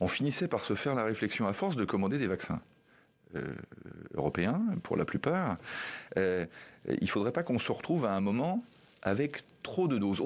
on finissait par se faire la réflexion à force de commander des vaccins. Euh, européens, pour la plupart, euh, il ne faudrait pas qu'on se retrouve à un moment avec trop de doses.